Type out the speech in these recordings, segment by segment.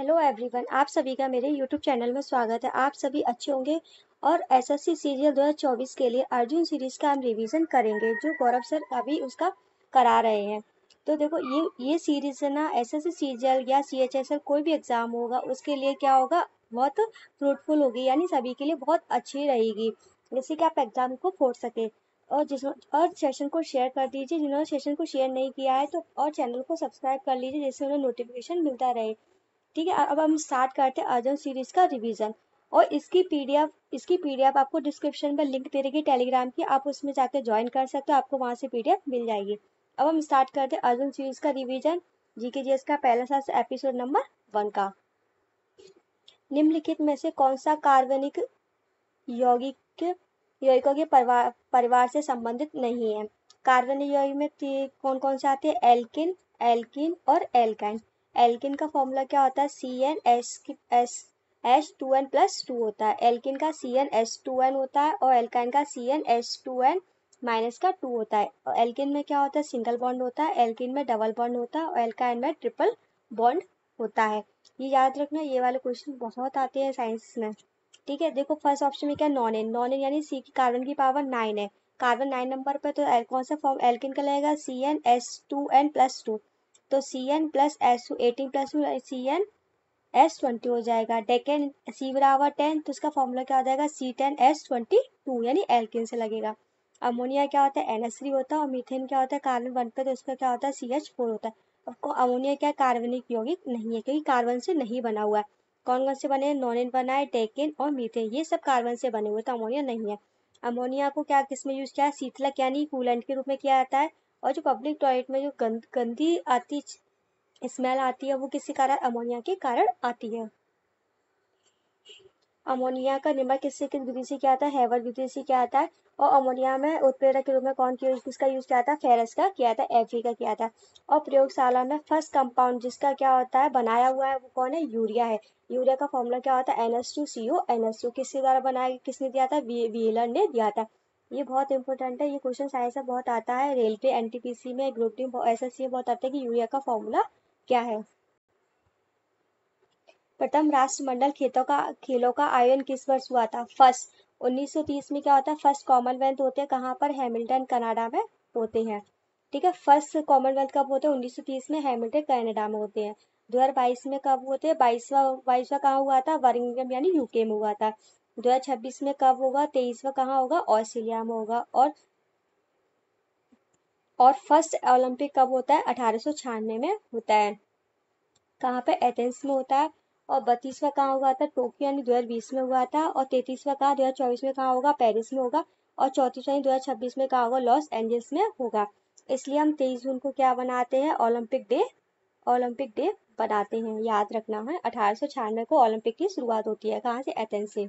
hello everyone आप सभी का मेरे यूट्यूब चैनल में स्वागत है आप सभी अच्छे होंगे और एसएससी सीरियल 2024 के लिए अर्जुन सीरीज का हम रिवीजन करेंगे जो गौरव सर अभी उसका करा रहे हैं तो देखो ये ये सीरीज ना एसएससी सीरियल या सीएचएसएल कोई भी एग्ज़ाम होगा उसके लिए क्या होगा बहुत फ्रूटफुल होगी यानी सभी के लिए बहुत अच्छी रहेगी जैसे कि आप एग्ज़ाम को फोड़ सकें और जिस और सेशन को शेयर कर दीजिए जिन्होंने सेशन को शेयर नहीं किया है तो और चैनल को सब्सक्राइब कर लीजिए जिससे उन्हें नोटिफिकेशन मिलता रहे ठीक है अब हम स्टार्ट करते हैं अर्जुन सीरीज का रिवीजन और इसकी पीडीएफ इसकी पीडीएफ आपको डिस्क्रिप्शन पर लिंक दे रहेगी टेलीग्राम की आप उसमें जाकर ज्वाइन कर सकते हो आपको वहाँ से पीडीएफ मिल जाएगी अब हम स्टार्ट करते हैं अर्जुन सीरीज का रिवीजन जी के का पहला साल एपिसोड नंबर वन का निम्नलिखित में से कौन सा कार्बनिक यौगिक यौगिकों के परिवार परिवार से संबंधित नहीं है कार्बनिक यौगिक में कौन कौन से आते हैं एल्किन एल्किन और एल्काइन एल्किन का फॉर्मूला क्या होता है C N S S S two N plus two होता है एल्किन का C N S two N होता है और एल्काइन का C N S two N minus का टू होता है और एल्किन में क्या होता है सिंगल बॉन्ड होता है एल्किन में डबल बॉन्ड होता है और एल्काइन में ट्रिपल बॉन्ड होता है ये याद रखना ये वाले क्वेश्चन बहुत आते हैं साइंस में ठीक है देखो फर्स्ट ऑप्शन में क्या नॉन एन नॉन एन यानी सी की कार्बन की पावर नाइन है कार्बन नाइन नंबर पर तो कौन सा फॉर्म एल्किन का लगेगा C N S two N plus two तो C N plus S two eighteen plus two C N S twenty हो जाएगा डेकेन सी बराबर टेन तो इसका फॉर्मूला क्या हो जाएगा C ten S twenty two यानी एल्किन से लगेगा अमोनिया क्या होता है एन एस थ्री होता है और मीथेन क्या होता है कार्बन वन पे तो उसका क्या होता है सी एच फोर होता है आपको अमोनिया क्या कार्बनिक यौगिक नहीं है क्योंकि कार्बन से नहीं बना हुआ है कौन कौन से बने हैं एन बना है टेकिन और मीथेन ये सब कार्बन से बने हुए तो अमोनिया नहीं है अमोनिया को क्या किस में यूज किया है शीतलक यानी कूलेंट के रूप में किया जाता है और जो पब्लिक टॉयलेट में जो गंद गंदी आती स्मेल आती है वो किसी कारण अमोनिया के कारण आती है अमोनिया का निम्बर किससे किस विधि से क्या आता है हैवर विधि से क्या आता है और अमोनिया में उत्प्रेरक के रूप में कौन किया किसका यूज किया था फेरस का किया था एफी का किया था और प्रयोगशाला में फर्स्ट कंपाउंड जिसका क्या होता है बनाया हुआ है वो कौन है यूरिया है यूरिया का फॉर्मूला क्या होता है NS two C O N S two किसके द्वारा बनाया किसने दिया था वीलर ने दिया था ये बहुत इंपॉर्टेंट है ये क्वेश्चन साइंस में बहुत आता है रेलवे एनटीपीसी में ग्रुप डी एस एस बहुत आता है कि यूरिया का फॉर्मूला क्या है प्रथम राष्ट्रमंडल खेतों का खेलों का आयोजन किस वर्ष हुआ था फर्स्ट 1930 में क्या होता है फर्स्ट कॉमनवेल्थ होते हैं कहाँ पर हैमिल्टन कनाडा में होते हैं ठीक है फर्स्ट कॉमनवेल्थ कब होते हैं 1930 में हैमिल्टन कनाडा में होते हैं 2022 में कब होते हैं बाईसवा बाईसवा कहाँ हुआ था वर्मिंगम यानी यूके में हुआ था दो हज़ार छब्बीस में कब होगा तेईसवा कहाँ होगा ऑस्ट्रेलिया में होगा और और फर्स्ट ओलंपिक कब होता है अठारह में होता है कहाँ पे एथेंस में होता है और बत्तीसवा कहाँ हुआ था टोक्यो यानी दो हज़ार बीस में हुआ था और तैतीसवा कहाँ दो हज़ार चौबीस में कहाँ होगा पेरिस में होगा और चौतीस यानी दो हज़ार छब्बीस में कहाँ होगा लॉस एंजल्स में होगा इसलिए हम तेईस जून को क्या बनाते हैं ओलंपिक डे ओलंपिक डे बनाते हैं याद रखना है अठारह को ओलंपिक की शुरुआत होती है कहाँ से एथेंस से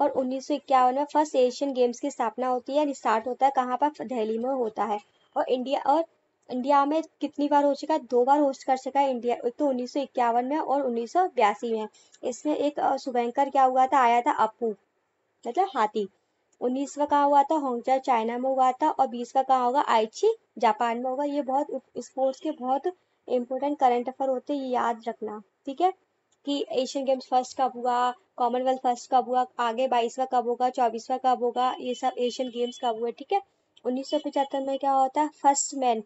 और उन्नीस में फर्स्ट एशियन गेम्स की स्थापना होती है स्टार्ट होता है कहाँ पर दिल्ली में होता है और इंडिया और इंडिया में कितनी बार हो चुका है दो बार होस्ट कर चुका है इंडिया एक तो उन्नीस में और उन्नीस में इसमें एक शुभंकर क्या हुआ था आया था अपू मतलब हाथी उन्नीसवा कहाँ हुआ था हॉन्गचा चाइना में हुआ था और बीसवा कहाँ होगा आईची जापान में होगा ये बहुत स्पोर्ट्स के बहुत इंपॉर्टेंट करंट अफेयर होते हैं ये याद रखना ठीक है कि एशियन गेम्स फर्स्ट कब हुआ कॉमनवेल्थ फर्स्ट कब हुआ आगे बाईसवा कब होगा चौबीसवा कब होगा ये सब एशियन गेम्स कब हुए ठीक है उन्नीस सौ में क्या होता है first man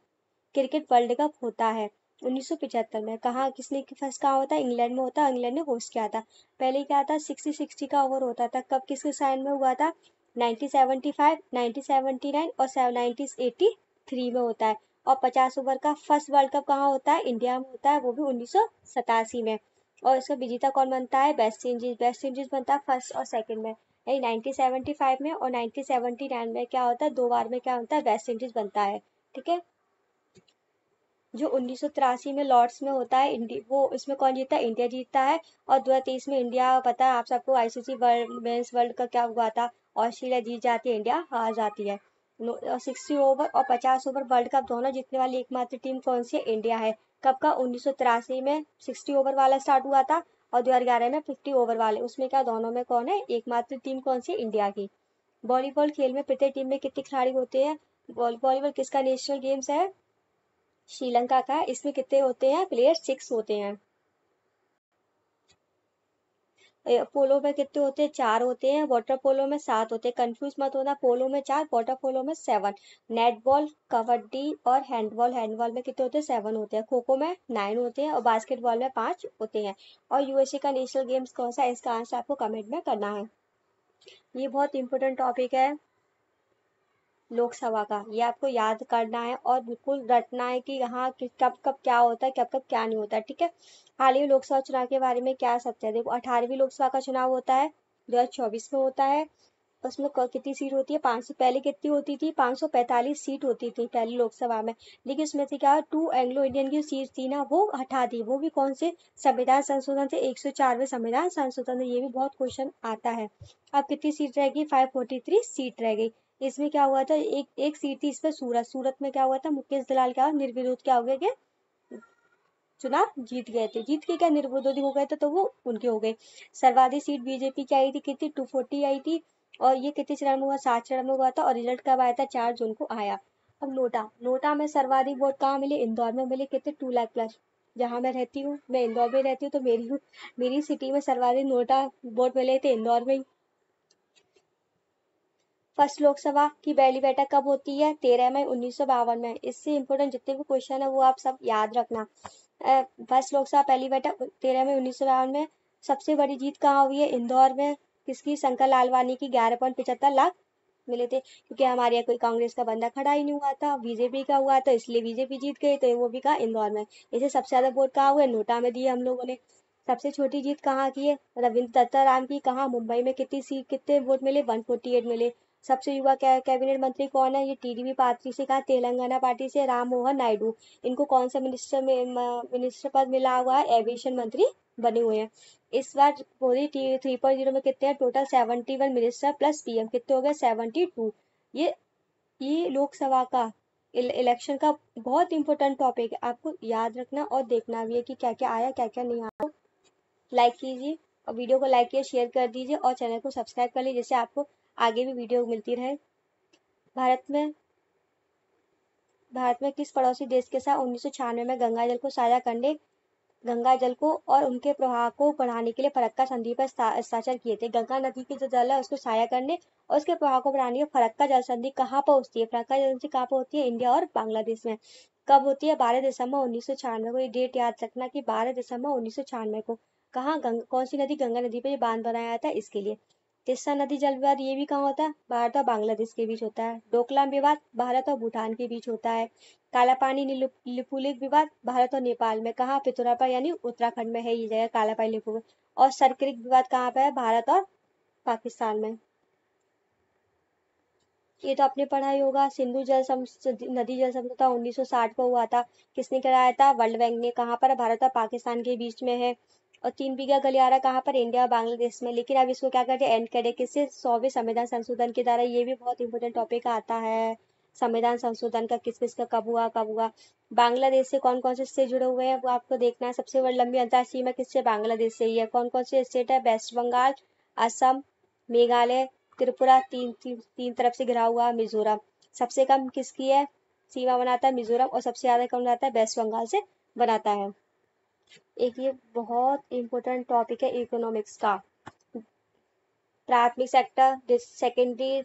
cricket world cup होता है उन्नीस सौ में कहाँ किसने फर्स्ट कहाँ होता है इंग्लैंड में होता है इंग्लैंड ने होस्ट किया था पहले क्या था सिक्सटी सिक्सटी का ओवर होता था कब किसके साइन में हुआ था नाइनटीन फाइव सेवेंटी नाइन और नाइनटीन एटी थ्री में होता है और पचास ओवर का फर्स्ट वर्ल्ड कप कहाँ होता है इंडिया में होता है वो भी उन्नीस सौ सतासी में और इसका विजेता कौन बनता है बेस्ट चेंजेस बेस्ट चेंजेस बनता है फर्स्ट और सेकंड में यानी नाइनटीन सेवेंटी फाइव में और नाइनटीन सेवेंटी नाइन में क्या होता है दो बार में क्या होता है वेस्ट इंडीज बनता है ठीक है जो उन्नीस में लॉर्ड्स में होता है वो इसमें कौन जीतता है इंडिया जीतता है और दो में इंडिया पता है आप सबको आईसीसी वर्ल्ड मेन्स वर्ल्ड का क्या हुआ था ऑस्ट्रेलिया जीत जाती है इंडिया हार जाती है सिक्सटी ओवर और पचास ओवर वर्ल्ड कप दोनों जीतने वाली एकमात्र टीम कौन सी है इंडिया है कब का उन्नीस में 60 ओवर वाला स्टार्ट हुआ था और 2011 में 50 ओवर वाले उसमें क्या दोनों में कौन है एकमात्र टीम कौन सी इंडिया की वॉलीबॉल खेल में प्रत्येक टीम में कितने खिलाड़ी होते हैं वॉलीबॉल किसका नेशनल गेम्स है श्रीलंका का इसमें कितने होते हैं प्लेयर सिक्स होते हैं पोलो में कितने होते हैं चार होते हैं वाटर पोलो में सात होते हैं कंफ्यूज मत होना पोलो में चार वाटर पोलो में सेवन नेटबॉल कबड्डी और हैंडबॉल हैंडबॉल में कितने होते हैं सेवन होते हैं खोखो में नाइन होते हैं और बास्केटबॉल में पाँच होते हैं और यूएसए का नेशनल गेम्स कौन सा है इसका आंसर आपको कमेंट में करना है ये बहुत इंपॉर्टेंट टॉपिक है लोकसभा का ये आपको याद करना है और बिल्कुल रटना है कि यहाँ कब कब क्या होता है कब कब क्या नहीं होता है ठीक है हाल ही लोकसभा चुनाव के बारे में क्या सत्य है देखो अठारहवीं लोकसभा का चुनाव होता है दो हजार चौबीस में होता है उसमें कितनी सीट होती है पाँच सौ पहले कितनी होती थी पाँच सौ पैंतालीस सीट होती थी पहली लोकसभा में लेकिन उसमें से क्या टू एंग्लो इंडियन की सीट थी ना वो हटा दी वो भी कौन से संविधान संशोधन से एक सौ चारवे संविधान संशोधन ये भी बहुत क्वेश्चन आता है अब कितनी सीट रहेगी फाइव फोर्टी थ्री सीट रह गई इसमें क्या हुआ था एक एक सीट थी इस पर सूरत सूरत में क्या हुआ था मुकेश दलाल क्या निर्विरोध क्या हो गए चुनाव जीत गए थे जीत के क्या निर्विरोधी हो गए थे तो वो उनके हो गए सर्वाधिक सीट बीजेपी की आई थी कितनी टू फोर्टी आई थी और ये कितने चरण में हुआ सात चरण में हुआ था और रिजल्ट कब आया था चार जून को आया अब नोटा नोटा में सर्वाधिक वोट कहाँ मिले इंदौर में मिले कितने टू लाख प्लस जहाँ मैं रहती हूँ मैं इंदौर में रहती हूँ तो मेरी मेरी सिटी में सर्वाधिक नोटा वोट मिले थे इंदौर में ही फर्स्ट लोकसभा की पहली बैठक कब होती है तेरह मई उन्नीस में इससे इम्पोर्टेंट जितने भी क्वेश्चन है वो आप सब याद रखना फर्स्ट लोकसभा पहली बैठक तेरह मई उन्नीस में सबसे बड़ी जीत कहाँ हुई है इंदौर में किसकी शंकर लालवानी की ग्यारह पॉइंट पिछहत्तर लाख मिले थे क्योंकि हमारे यहाँ कोई कांग्रेस का बंदा खड़ा ही नहीं हुआ था बीजेपी का हुआ था तो इसलिए बीजेपी जीत गई तो वो भी कहा इंदौर में इसे सबसे ज्यादा वोट कहाँ हुआ नोटा में दिए हम लोगों ने सबसे छोटी जीत कहाँ की है रविंद्र दत्ताराम की कहाँ मुंबई में कितनी सीट कितने वोट मिले एट मिले सबसे युवा कैबिनेट मंत्री कौन है ये टीडीपी पार्टी से कहा तेलंगाना पार्टी से राम मोहन नायडू इनको कौन सा मिनिस्टर मिनिस्टर पद मिला हुआ है एविएशन मंत्री बने हुए हैं इस बार मोदी थ्री पॉइंट जीरो में कितने हैं total seventy one minister plus PM कितने हो गए सेवेंटी टू ये ये लोकसभा का इलेक्शन का बहुत इंपॉर्टेंट टॉपिक है आपको याद रखना और देखना भी है कि क्या क्या आया क्या क्या नहीं आया लाइक कीजिए और वीडियो को लाइक किया शेयर कर दीजिए और चैनल को सब्सक्राइब कर लीजिए जिससे आपको आगे भी वीडियो मिलती रहे भारत में भारत में किस पड़ोसी देश के साथ उन्नीस में गंगा जल को साझा करने गंगा जल को और उनके प्रवाह को बढ़ाने के लिए फरक्का संधि पर हस्ताक्षर किए थे गंगा नदी के जो जल है उसको साया करने और उसके प्रवाह को बढ़ाने के लिए फरक्का जल संधि कहाँ पर होती है फरक्का जल संधि कहाँ पर होती है इंडिया और बांग्लादेश में कब होती है बारह दिसंबर उन्नीस सौ छियानवे को ये डेट याद रखना की बारह दिसंबर उन्नीस सौ छियानवे को कहाँ कौन सी नदी गंगा नदी पर बांध बनाया था इसके लिए तिस्सा नदी जल विवाद ये भी कहाँ होता है भारत और बांग्लादेश के बीच होता है डोकलाम विवाद भारत और भूटान के बीच होता है काला पानी लिपुलिक विवाद भारत और नेपाल में कहा पिथुरा पर यानी उत्तराखंड में है ये जगह काला पानी और सरक्रिक विवाद कहाँ पर है भारत और पाकिस्तान में ये तो आपने पढ़ा ही होगा सिंधु जल सम, नदी जल समझौता 1960 को हुआ था किसने कराया था वर्ल्ड बैंक ने कहाँ पर भारत और पाकिस्तान के बीच में है और तीन बीघा गलियारा कहाँ पर इंडिया और बांग्लादेश में लेकिन अब इसको क्या करते हैं एंड करें किससे सौवे संविधान संशोधन के द्वारा ये भी बहुत इंपॉर्टेंट टॉपिक आता है संविधान संशोधन का किस किस का कब हुआ कब हुआ बांग्लादेश से कौन कौन से स्टेट जुड़े हुए हैं वो आपको देखना है सबसे बड़ी लंबी अंतर्राष्ट्रीय में किससे बांग्लादेश से ही है कौन कौन से स्टेट है वेस्ट बंगाल असम मेघालय त्रिपुरा तीन तीन तीन तरफ से घिरा हुआ मिजोरम सबसे कम किसकी है सीमा बनाता है मिजोरम और सबसे ज्यादा कम बनाता है वेस्ट बंगाल से बनाता है एक ये बहुत इम्पोर्टेंट टॉपिक है इकोनॉमिक्स का प्राथमिक सेक्टर सेकेंडरी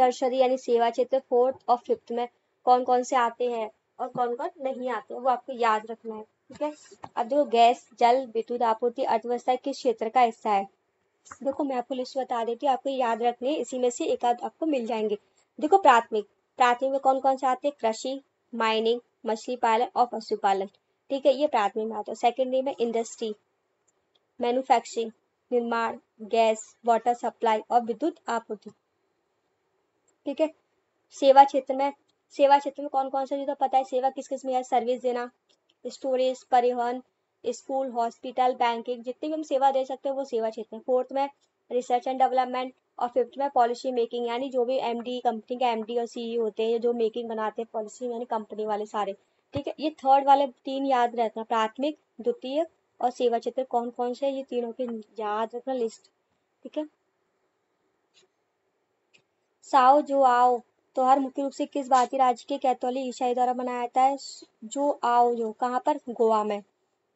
टर्शरी यानी सेवा क्षेत्र फोर्थ और फिफ्थ में कौन कौन से आते हैं और कौन कौन नहीं आते वो आपको याद रखना है ठीक है अब देखो गैस जल विद्युत आपूर्ति अर्थव्यवस्था किस क्षेत्र का हिस्सा है देखो मैं आपको लिस्ट बता देती हूँ आपको याद रखनी है इसी में से एक आध आपको मिल जाएंगे देखो प्राथमिक प्राथमिक में कौन कौन से आते हैं कृषि माइनिंग मछली पालन और पशुपालन ठीक है ये प्राथमिक महत्व सेकेंडरी में इंडस्ट्री मैन्युफैक्चरिंग निर्माण गैस वाटर सप्लाई और विद्युत आपूर्ति ठीक है सेवा क्षेत्र में सेवा क्षेत्र में कौन कौन सा तो पता है सेवा किस किस में है सर्विस देना स्टोरेज परिवहन स्कूल हॉस्पिटल बैंकिंग जितनी भी हम सेवा दे सकते हैं वो सेवा क्षेत्र में फोर्थ में रिसर्च एंड डेवलपमेंट और फिफ्थ में पॉलिसी मेकिंग यानी जो भी एमडी कंपनी के एमडी और सीई e होते हैं जो मेकिंग बनाते हैं पॉलिसी यानी कंपनी वाले सारे ठीक है ये थर्ड वाले तीन याद रखना प्राथमिक द्वितीय और सेवा क्षेत्र कौन कौन से है ये तीनों के याद रखना लिस्ट ठीक है साओ जो आओ त्योहार हर मुख्य रूप से किस भारतीय राज्य के कैथोलिक ईसाई द्वारा मनाया जाता है जो आओ जो कहाँ पर गोवा में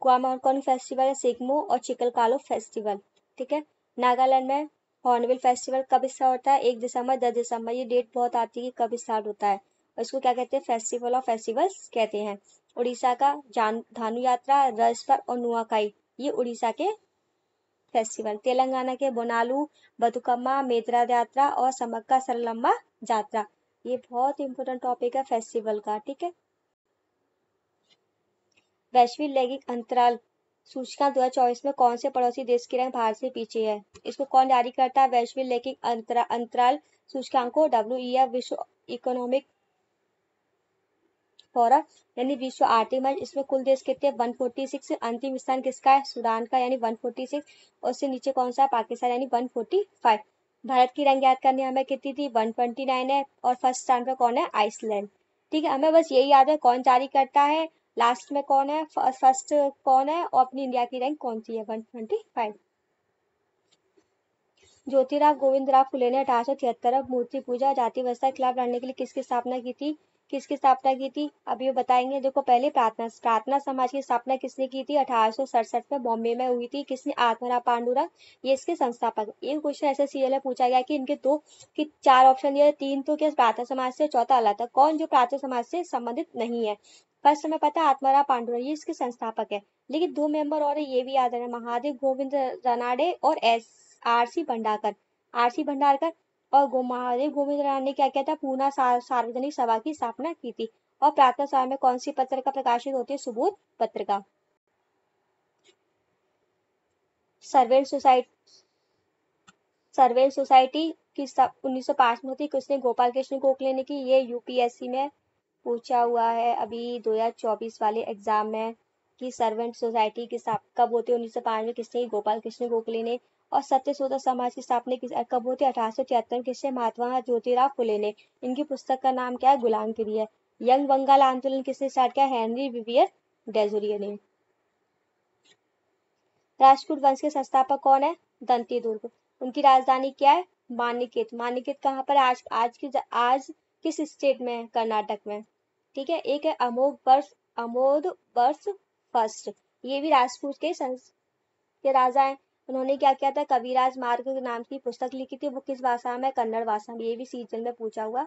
गोवा में कौन फेस्टिवल है सिकमो और चिकल कालो फेस्टिवल ठीक है नागालैंड में हॉर्नबिल फेस्टिवल कब स्टार्ट होता है एक दिसंबर दस दिसंबर ये डेट बहुत आती है कब स्टार्ट होता है और इसको क्या कहते हैं फेस्टिवल ऑफ फेस्टिवल्स कहते हैं उड़ीसा का जान धानु यात्रा पर और नुआकाई ये उड़ीसा के फेस्टिवल तेलंगाना के बोनालू बतुकम्मा मेदरा यात्रा और समक्का सरलम्मा यात्रा ये बहुत इंपॉर्टेंट टॉपिक है फेस्टिवल का ठीक है वैश्विक लैंगिक अंतराल सूचकांक दो हजार चौबीस में कौन से पड़ोसी देश की रैंक भारत से पीछे है इसको कौन जारी करता है वैश्विक लैंगिक अंतरा, अंतराल सूचकांको डब्ल्यू e विश्व इकोनॉमिक फौरा यानी विश्व मंच इसमें कुल देश कितने सिक्स अंतिम स्थान किसका है सूडान का यानी वन सिक्स और उससे नीचे कौन सा है पाकिस्तान यानी वन फोर्टी फाइव भारत की रैंक याद करनी हमें कितनी थी वन ट्वेंटी नाइन है और फर्स्ट स्थान पर कौन है आइसलैंड ठीक है हमें बस यही याद है कौन जारी करता है लास्ट में कौन है फर्स्ट कौन है और अपनी इंडिया की रैंक कौन सी है one twenty five Jyotirao Govind Rao Phule ने अठारह सौ तिहत्तर मूर्ति पूजा जाति व्यवस्था के खिलाफ लड़ने के लिए किसकी स्थापना की थी किसकी स्थापना की थी अभी बताएंगे देखो पहले प्रार्थना प्रार्थना समाज की स्थापना किसने की थी अठारह में बॉम्बे में हुई थी किसने आत्माराम पांडुरा ये इसके संस्थापक ये क्वेश्चन ऐसे सीरियल में पूछा गया कि इनके दो कि चार ऑप्शन दिए तीन तो क्या प्रार्थना समाज से चौथा अलग था कौन जो प्रार्थना समाज से संबंधित नहीं है फर्स्ट हमें पता आत्माराम पांडुरा ये इसके संस्थापक है लेकिन दो मेंबर और ये भी याद रहे महादेव गोविंद रनाडे और S RC Bhandarkar RC Bhandarkar और महादेव गोविंद राय ने क्या किया था पूना सार्वजनिक सभा की स्थापना की थी और प्रातः समय में कौन सी पत्र का प्रकाशित होती है सुबोध का सर्वे सोसाइटी सर्वे सोसाइटी की उन्नीस सौ पांच में होती किसने गोपाल कृष्ण गोखले ने की ये यूपीएससी में पूछा हुआ है अभी 2024 वाले एग्जाम में कि सर्वेंट सोसाइटी की कब होती है उन्नीस सौ पांच में किसने गोपाल कृष्ण गोखले ने और सत्य शोधक समाज की स्थापना की कब होती है अठारह सौ तिहत्तर किससे महात्मा ज्योतिराव फुले ने इनकी पुस्तक का नाम क्या है गुलाम गिरी है यंग बंगाल आंदोलन किसने स्टार्ट किया हेनरी विवियर डेजोरियर ने राजकूट वंश के संस्थापक कौन है दंती दुर्ग उनकी राजधानी क्या है मानिकेत मानिकेत कहाँ पर आज आज की आज किस स्टेट में है कर्नाटक में ठीक है एक है अमोघ वर्ष अमोद वर्ष फर्स्ट ये भी राजपूत के संस के राजा हैं उन्होंने क्या किया था कविराज मार्ग नाम की पुस्तक लिखी थी वो किस भाषा में कन्नड़ भाषा में ये भी सीजन में पूछा हुआ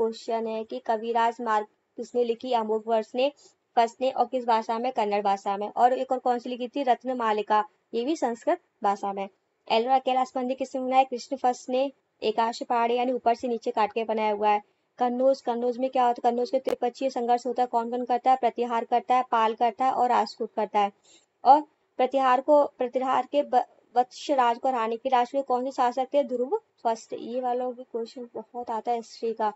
क्वेश्चन है कि कविराज मार्ग किसने लिखी अमोक वर्ष ने फर्स्ट ने और किस भाषा में कन्नड़ भाषा में और एक और कौन सी लिखी थी रत्न मालिका ये भी संस्कृत भाषा में एलोरा कैलाश मंदिर किसने बनाया कृष्ण फर्स्ट ने एकाश पहाड़ यानी ऊपर से नीचे काट के बनाया हुआ है कन्नौज कन्नौज में क्या होता है कन्नौज के त्रिपक्षीय संघर्ष होता है कौन कौन करता है प्रतिहार करता है पाल करता है और राजकूट करता है और प्रतिहार को प्रतिहार के वत्स राज को हराने के राज में कौन से शासक थे ध्रुव फर्स्ट ये वाला भी क्वेश्चन बहुत आता है हिस्ट्री का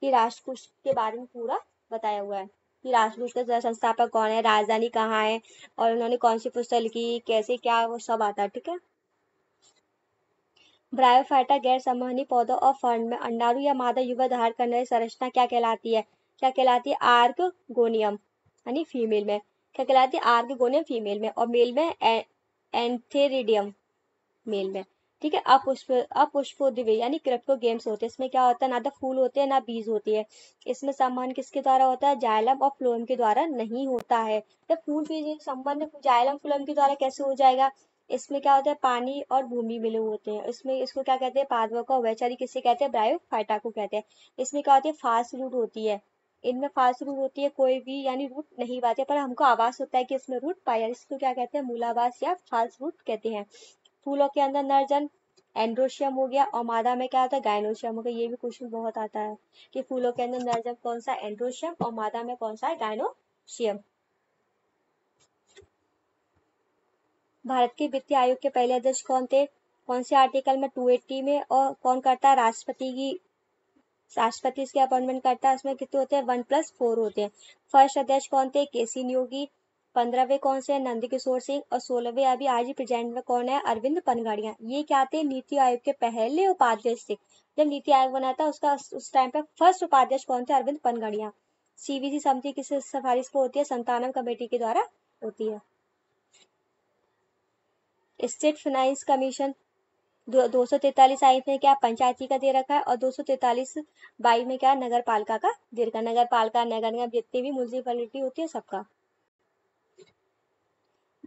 कि राष्ट्रकूट के बारे में पूरा बताया हुआ है कि राष्ट्रकूट का संस्थापक कौन है राजधानी कहाँ है और उन्होंने कौन सी पुस्तक लिखी कैसे क्या वो सब आता है ठीक है ब्रायोफाइटा गैर संवहनी पौधों और फर्न में अंडारू या मादा युवा धार करने वाली संरचना क्या कहलाती है क्या कहलाती है आर्क गोनियम यानी फीमेल में क्या कहलाती है आर्क गोनियम फीमेल में और मेल में एंथेरिडियम मेल में ठीक है अपुष्प अपुष्पोदिवे यानी क्रिप्टो गेम्स होते हैं इसमें क्या होता है ना तो फूल होते हैं ना बीज होती है इसमें सम्मान किसके द्वारा होता है जायलम और फ्लोएम के द्वारा नहीं होता है तो फूल बीज सम्मान जायलम फ्लोएम के द्वारा कैसे हो जाएगा इसमें क्या होता है पानी और भूमि मिले होते हैं इसमें इसको क्या कहते हैं पादवक और वैचारी किसे कहते हैं ब्रायोफाइटा को कहते हैं इसमें क्या होती है फास्ट रूट होती है इनमें फास्ट रूट होती है कोई भी यानी रूट नहीं पाती पर हमको आवास होता है कि इसमें रूट पाया इसको क्या कहते हैं मूलावास या फास्ट रूट कहते हैं फूलों के अंदर नर्जन एंड्रोशियम हो गया और मादा में क्या आता है गायनोशियम हो गया ये भी क्वेश्चन बहुत आता है कि फूलों के अंदर नर्जन कौन सा एंड्रोशियम और मादा में कौन सा है गायनोशियम भारत के वित्तीय आयोग के पहले अध्यक्ष कौन थे कौन से आर्टिकल में 280 में और कौन करता है राष्ट्रपति की राष्ट्रपति इसके अपॉइंटमेंट करता है उसमें कितने होते हैं वन प्लस फोर होते हैं फर्स्ट अध्यक्ष कौन थे के सी नियोगी पंद्रहवें कौन से हैं नंदकिशोर सिंह और सोलहवें अभी आज ही प्रेजेंट में कौन है अरविंद पनगड़िया ये क्या थे नीति आयोग के पहले उपाध्यक्ष थे जब नीति आयोग बना था उसका उस टाइम पे फर्स्ट उपाध्यक्ष कौन थे अरविंद पनगड़िया सीबीसी समिति किस सिफारिश पर होती है संतानम कमेटी के द्वारा होती है स्टेट फाइनेंस कमीशन दो सौ तैतालीस आई में क्या पंचायती का दे रखा है और दो सौ तैतालीस बाई में क्या नगर पालिका का दे रखा है नगर पालिका नगर निगम जितनी भी म्यूनसिपलिटी होती है सबका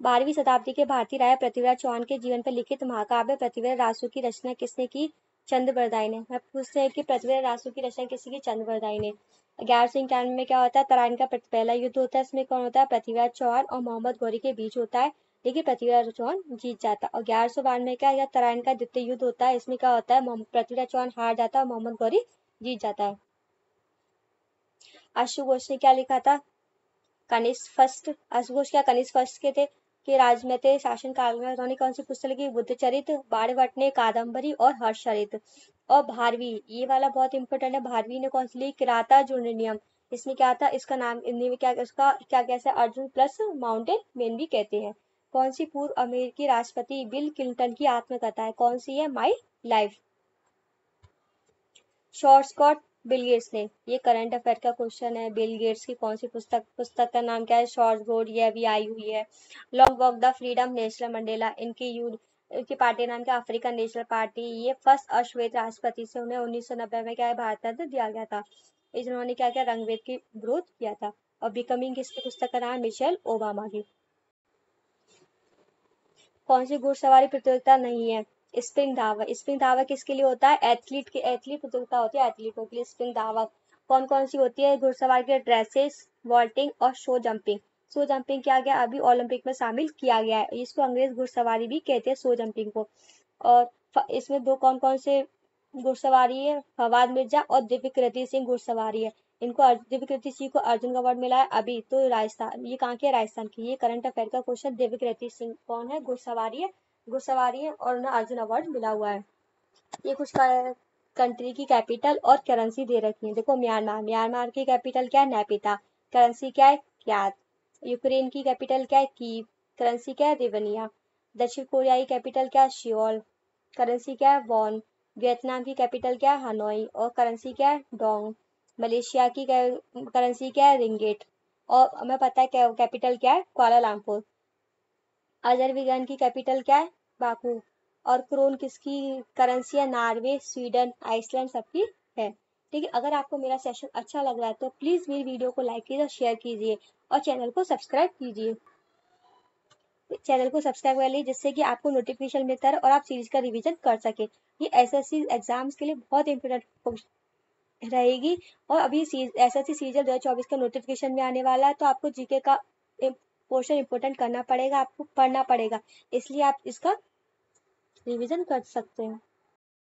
बारहवीं शताब्दी के भारतीय राय पृथ्वीराज चौहान के जीवन पर लिखित महाकाव्य पृथ्वीराज रासु की रचना किसने की चंद बरदाई ने मैं पूछते हैं कि पृथ्वीराज रासु की रचना किसने की चंद बरदाई ने ग्यारह सौ इक्यानवे में क्या होता है तराइन का पहला युद्ध होता है इसमें कौन होता है पृथ्वीराज चौहान और मोहम्मद गौरी के बीच होता है ठीक है पृथ्वीराज चौहान जीत जाता और ग्यारह सौ बानवे का या तराइन का द्वितीय युद्ध होता है इसमें क्या होता है पृथ्वीराज चौहान हार जाता है मोहम्मद गौरी जीत जाता है अशुघोष घोष ने क्या लिखा था कनिष्ठ फर्स्ट अशुघोष घोष क्या कनिष्ठ फर्स्ट के थे के राज में थे शासन काल में उन्होंने कौन सी पुस्तक लिखी बुद्ध चरित बाणवटने कादम्बरी और चरित और भारवी ये वाला बहुत इंपॉर्टेंट है भारवी ने कौन सी लिखी किराता नियम इसमें क्या था इसका नाम इनमें क्या इसका क्या कैसे अर्जुन प्लस माउंटेन मेन भी कहते हैं कौन सी पूर्व अमेरिकी राष्ट्रपति बिल क्लिंटन की आत्मकथा है कौन सी है my life short Scott Bill Gates ने ये करंट अफेयर का क्वेश्चन है बिल गेट्स की कौन सी पुस्तक पुस्तक का नाम क्या है शॉर्ट गोड ये अभी आई हुई है long walk the freedom national Mandela इनकी यूथ इनकी पार्टी नाम क्या अफ्रीकन नेशनल पार्टी ये फर्स्ट अश्वेत राष्ट्रपति से उन्हें नब्बे में क्या है भारत रत्न दिया गया था इन्होंने क्या क्या रंगवेद की विरोध किया था और बिकमिंग किसकी पुस्तक का नाम मिशेल ओबामा की कौन सी घुड़सवारी प्रतियोगिता नहीं है स्प्रिंग धावक स्प्रिंग धावक किसके लिए होता है एथलीट के एथलीट प्रतियोगिता होती है एथलीटों के लिए स्प्रिंग धावक कौन कौन सी होती है घुड़सवार के ड्रेसेस वॉल्टिंग और शो जंपिंग सो जंपिंग क्या गया अभी ओलंपिक में शामिल किया गया है इसको अंग्रेज घुड़सवारी भी कहते हैं सो जंपिंग को और इसमें दो कौन कौन से घुड़सवारी है फवाद मिर्जा और दिव्य कृति सिंह घुड़सवारी है इनको दिव्यकृति सिंह को अर्जुन का अवार्ड मिला है अभी तो राजस्थान ये कहाँ के राजस्थान की ये करंट अफेयर का क्वेश्चन दिव्यकृति सिंह कौन है घुड़सवारी है घुड़सवारी है और उन्हें अर्जुन अवार्ड मिला हुआ है ये कुछ कंट्री की कैपिटल और करेंसी दे रखी है देखो म्यांमार म्यांमार की कैपिटल क्या है नैपिता करेंसी क्या है क्या यूक्रेन की कैपिटल क्या है की करेंसी क्या है रिवनिया दक्षिण कोरिया की कैपिटल क्या है शियोल करेंसी क्या है वॉन वियतनाम की कैपिटल क्या है हनोई और करेंसी क्या है डोंग मलेशिया की करेंसी क्या है रिंगेट और हमें पता है कैपिटल क्या है क्वालालंपुर अजरबैजान की कैपिटल क्या है बाकू और क्रोन किसकी करेंसी है नॉर्वे स्वीडन आइसलैंड सबकी है ठीक है अगर आपको मेरा सेशन अच्छा लग रहा है तो प्लीज़ मेरी वीडियो को लाइक कीजिए और शेयर कीजिए और चैनल को सब्सक्राइब कीजिए चैनल को सब्सक्राइब कर लीजिए जिससे कि आपको नोटिफिकेशन मिलता है और आप सीरीज का रिवीजन कर सके ये एसएससी एग्जाम्स के लिए बहुत इंपॉर्टेंट रहेगी और अभी एस एस सी सीजल दो हज़ार चौबीस का नोटिफिकेशन में आने वाला है तो आपको जीके का पोर्शन इम्पोर्टेंट करना पड़ेगा आपको पढ़ना पड़ेगा इसलिए आप इसका रिविज़न कर सकते हैं